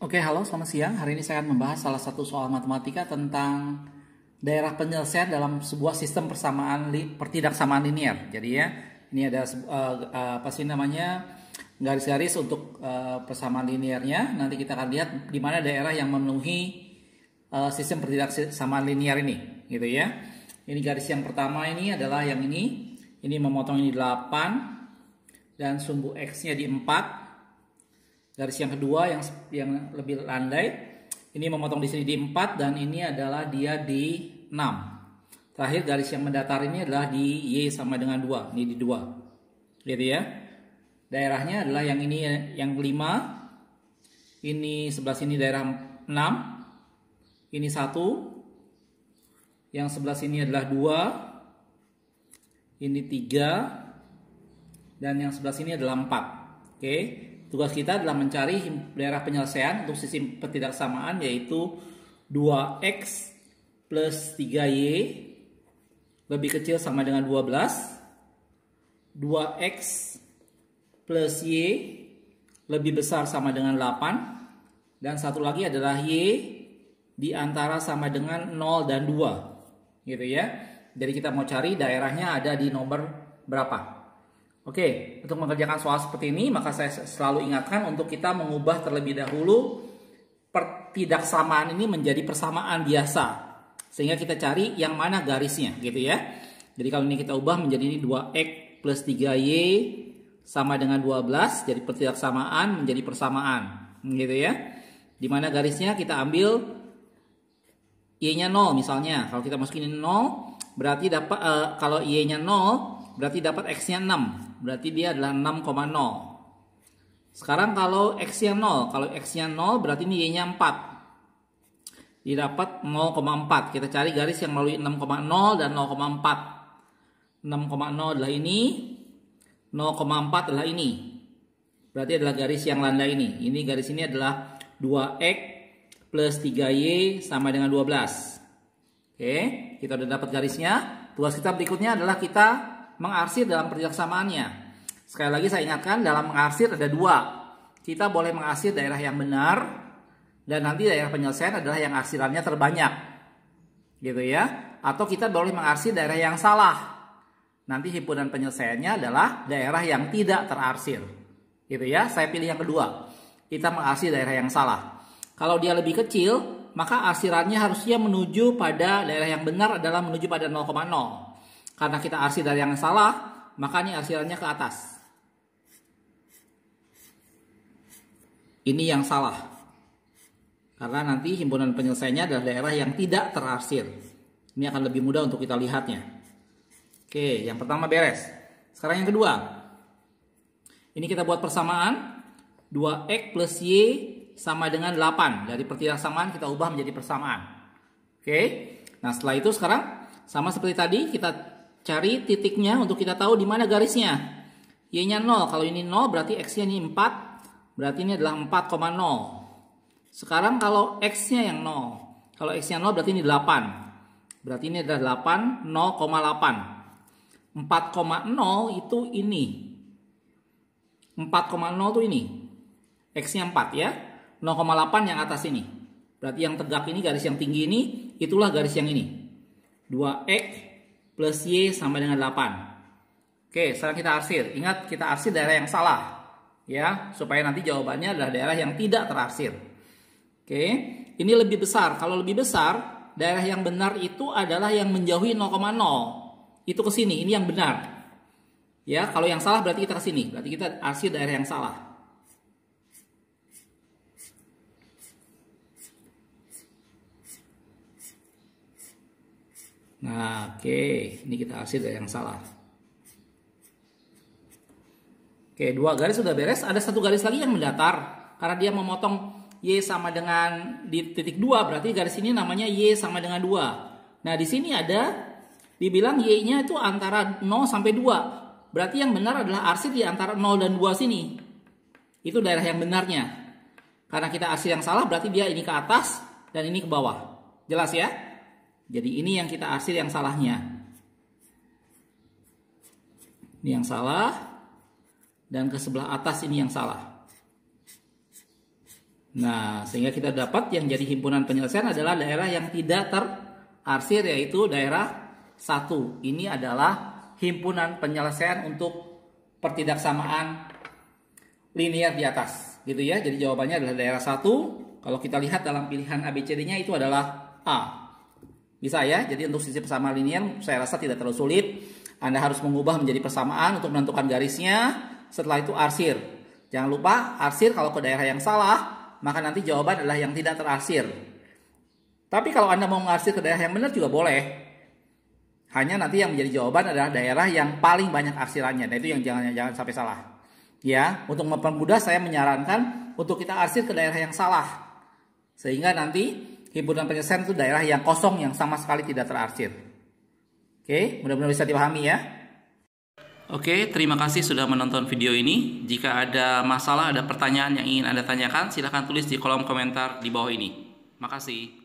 Oke, halo, selamat siang. Hari ini saya akan membahas salah satu soal matematika tentang daerah penyelesaian dalam sebuah sistem persamaan li, pertidaksamaan linier. Jadi ya, ini ada uh, apa sih namanya garis-garis untuk uh, persamaan liniernya. Nanti kita akan lihat di mana daerah yang memenuhi uh, sistem pertidaksamaan linier ini, gitu ya. Ini garis yang pertama ini adalah yang ini. Ini memotong ini 8 dan sumbu x-nya di 4 garis yang kedua yang yang lebih landai ini memotong di sini di 4 dan ini adalah dia di 6 terakhir garis yang mendatar ini adalah di Y sama dengan 2 ini di 2 gitu ya daerahnya adalah yang ini yang 5 ini sebelah sini daerah 6 ini 1 yang sebelah sini adalah 2 ini 3 dan yang sebelah sini adalah 4 oke okay. Tugas kita adalah mencari daerah penyelesaian untuk sisi pertidaksamaan yaitu 2x plus 3y lebih kecil sama dengan 12. 2x plus y lebih besar sama dengan 8. Dan satu lagi adalah y di antara sama dengan 0 dan 2. Gitu ya. Jadi kita mau cari daerahnya ada di nomor berapa? Oke, untuk mengerjakan soal seperti ini maka saya selalu ingatkan untuk kita mengubah terlebih dahulu pertidaksamaan ini menjadi persamaan biasa. Sehingga kita cari yang mana garisnya gitu ya. Jadi kalau ini kita ubah menjadi ini 2x plus 3y sama dengan 12 jadi pertidaksamaan menjadi persamaan gitu ya. Di mana garisnya kita ambil y-nya 0 misalnya. Kalau kita masukin ini 0 berarti dapat uh, eh, kalau y-nya 0 berarti dapat x-nya 6 berarti dia adalah 6,0. Sekarang kalau X-nya 0, kalau X-nya 0 berarti ini Y-nya 4. Didapat 0,4. Kita cari garis yang melalui 6,0 dan 0,4. 6,0 adalah ini, 0,4 adalah ini. Berarti adalah garis yang landa ini. Ini garis ini adalah 2X plus 3Y sama dengan 12. Oke, kita udah dapat garisnya. Tugas kita berikutnya adalah kita mengarsir dalam perjaksamaannya. Sekali lagi saya ingatkan dalam mengarsir ada dua. Kita boleh mengarsir daerah yang benar dan nanti daerah penyelesaian adalah yang arsirannya terbanyak. Gitu ya. Atau kita boleh mengarsir daerah yang salah. Nanti himpunan penyelesaiannya adalah daerah yang tidak terarsir. Gitu ya. Saya pilih yang kedua. Kita mengarsir daerah yang salah. Kalau dia lebih kecil, maka arsirannya harusnya menuju pada daerah yang benar adalah menuju pada 0,0. Karena kita arsir dari yang salah, makanya arsirannya ke atas. Ini yang salah. Karena nanti himpunan penyelesaiannya adalah daerah yang tidak terarsir. Ini akan lebih mudah untuk kita lihatnya. Oke, yang pertama beres. Sekarang yang kedua. Ini kita buat persamaan. 2X plus Y sama dengan 8. Dari pertidaksamaan kita ubah menjadi persamaan. Oke. Nah setelah itu sekarang sama seperti tadi kita Cari titiknya untuk kita tahu di mana garisnya. Y-nya 0. Kalau ini 0 berarti X-nya ini 4. Berarti ini adalah 4,0. Sekarang kalau X-nya yang 0. Kalau X-nya 0 berarti ini 8. Berarti ini adalah 8, 0,8. 4,0 itu ini. 4,0 itu ini. X-nya 4 ya. 0,8 yang atas ini. Berarti yang tegak ini garis yang tinggi ini itulah garis yang ini. 2x plus Y sama dengan 8. Oke, sekarang kita arsir. Ingat, kita arsir daerah yang salah. Ya, supaya nanti jawabannya adalah daerah yang tidak terarsir. Oke, ini lebih besar. Kalau lebih besar, daerah yang benar itu adalah yang menjauhi 0,0. Itu ke sini, ini yang benar. Ya, kalau yang salah berarti kita ke sini. Berarti kita arsir daerah yang salah. Nah, oke, okay. ini kita arsir yang salah. Oke, okay, dua garis sudah beres. Ada satu garis lagi yang mendatar karena dia memotong y sama dengan di titik dua, berarti garis ini namanya y sama dengan dua. Nah, di sini ada dibilang y-nya itu antara 0 sampai 2. Berarti yang benar adalah arsir di antara 0 dan 2 sini. Itu daerah yang benarnya. Karena kita arsir yang salah berarti dia ini ke atas dan ini ke bawah. Jelas ya? Jadi ini yang kita arsir yang salahnya. Ini yang salah dan ke sebelah atas ini yang salah. Nah, sehingga kita dapat yang jadi himpunan penyelesaian adalah daerah yang tidak terarsir yaitu daerah satu. Ini adalah himpunan penyelesaian untuk pertidaksamaan linear di atas, gitu ya. Jadi jawabannya adalah daerah satu. Kalau kita lihat dalam pilihan ABCD-nya itu adalah A. Bisa ya, jadi untuk sisi persamaan linier saya rasa tidak terlalu sulit. Anda harus mengubah menjadi persamaan untuk menentukan garisnya, setelah itu arsir. Jangan lupa, arsir kalau ke daerah yang salah, maka nanti jawaban adalah yang tidak terarsir. Tapi kalau Anda mau mengarsir ke daerah yang benar juga boleh. Hanya nanti yang menjadi jawaban adalah daerah yang paling banyak arsirannya. Nah itu yang jangan jangan sampai salah. Ya, untuk mempermudah saya menyarankan untuk kita arsir ke daerah yang salah. Sehingga nanti himpunan penyelesaian itu daerah yang kosong yang sama sekali tidak terarsir. Oke, mudah-mudahan bisa dipahami ya. Oke, terima kasih sudah menonton video ini. Jika ada masalah, ada pertanyaan yang ingin Anda tanyakan, silahkan tulis di kolom komentar di bawah ini. Makasih.